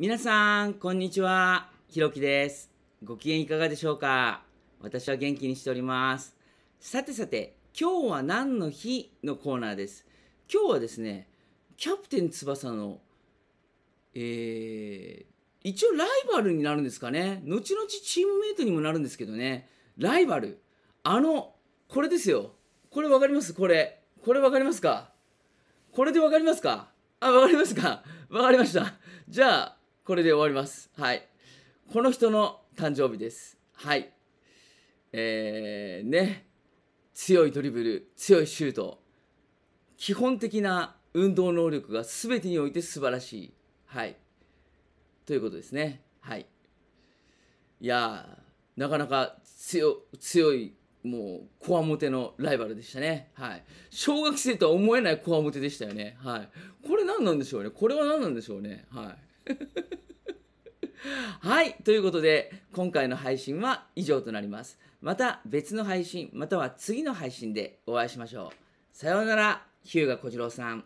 皆さん、こんにちは。ひろきです。ご機嫌いかがでしょうか私は元気にしております。さてさて、今日は何の日のコーナーです。今日はですね、キャプテン翼の、えー、一応ライバルになるんですかね。後々チームメイトにもなるんですけどね。ライバル。あの、これですよ。これわかりますこれ。これわかりますかこれでわかりますかあ、わかりますかわかりました。じゃあ、これで終わります。はい。この人の誕生日です。はい。えー、ね。強いドリブル、強いシュート。基本的な運動能力が全てにおいて素晴らしい。はい。ということですね。はい。いやなかなか強強い、もう、こわもてのライバルでしたね。はい。小学生とは思えないこわもてでしたよね。はい。これ何なんでしょうね。これは何なんでしょうね。はい。はい。ということで、今回の配信は以上となります。また別の配信、または次の配信でお会いしましょう。さようなら、日向小次郎さん。